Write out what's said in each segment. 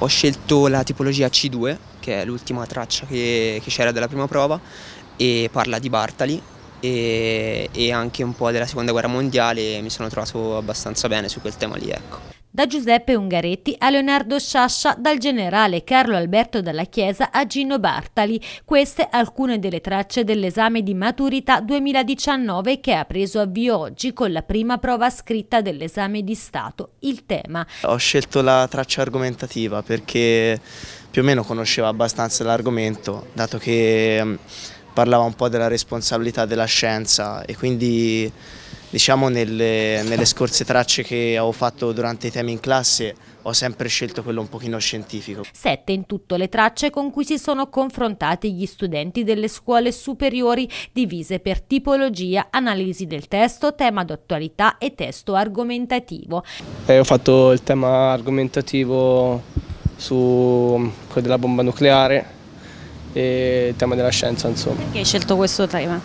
ho scelto la tipologia C2, che è l'ultima traccia che, che c'era della prima prova, e parla di Bartali e, e anche un po' della seconda guerra mondiale mi sono trovato abbastanza bene su quel tema lì. Ecco da Giuseppe Ungaretti a Leonardo Sciascia, dal generale Carlo Alberto Dalla Chiesa a Gino Bartali. Queste alcune delle tracce dell'esame di maturità 2019 che ha preso avvio oggi con la prima prova scritta dell'esame di Stato, il tema. Ho scelto la traccia argomentativa perché più o meno conoscevo abbastanza l'argomento, dato che parlava un po' della responsabilità della scienza e quindi diciamo nelle, nelle, scorse tracce che ho fatto durante i temi in classe ho sempre scelto quello un pochino scientifico. Sette in tutto le tracce con cui si sono confrontati gli studenti delle scuole superiori divise per tipologia, analisi del testo, tema d'attualità e testo argomentativo. Eh, ho fatto il tema argomentativo su quello della bomba nucleare e il tema della scienza insomma. Perché hai scelto questo tema?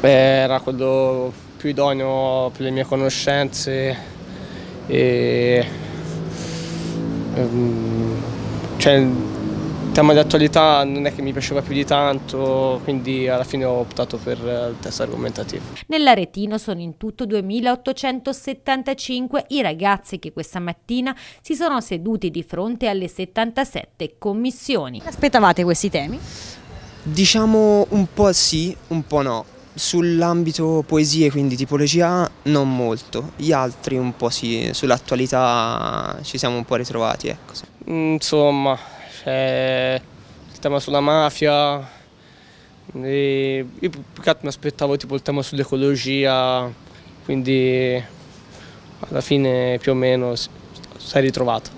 Beh, era quello più idoneo per le mie conoscenze e, um, cioè, tema di attualità non è che mi piaceva più di tanto, quindi alla fine ho optato per eh, il test argomentativo. Nell'Aretino sono in tutto 2875 i ragazzi che questa mattina si sono seduti di fronte alle 77 commissioni. Aspettavate questi temi? Diciamo un po' sì, un po' no. Sull'ambito poesie, quindi tipologia, non molto. Gli altri un po' sì, sull'attualità ci siamo un po' ritrovati. Ecco. Mm, insomma, cioè, il tema sulla mafia, e io più che altro mi aspettavo tipo il tema sull'ecologia, quindi alla fine più o meno si è ritrovato.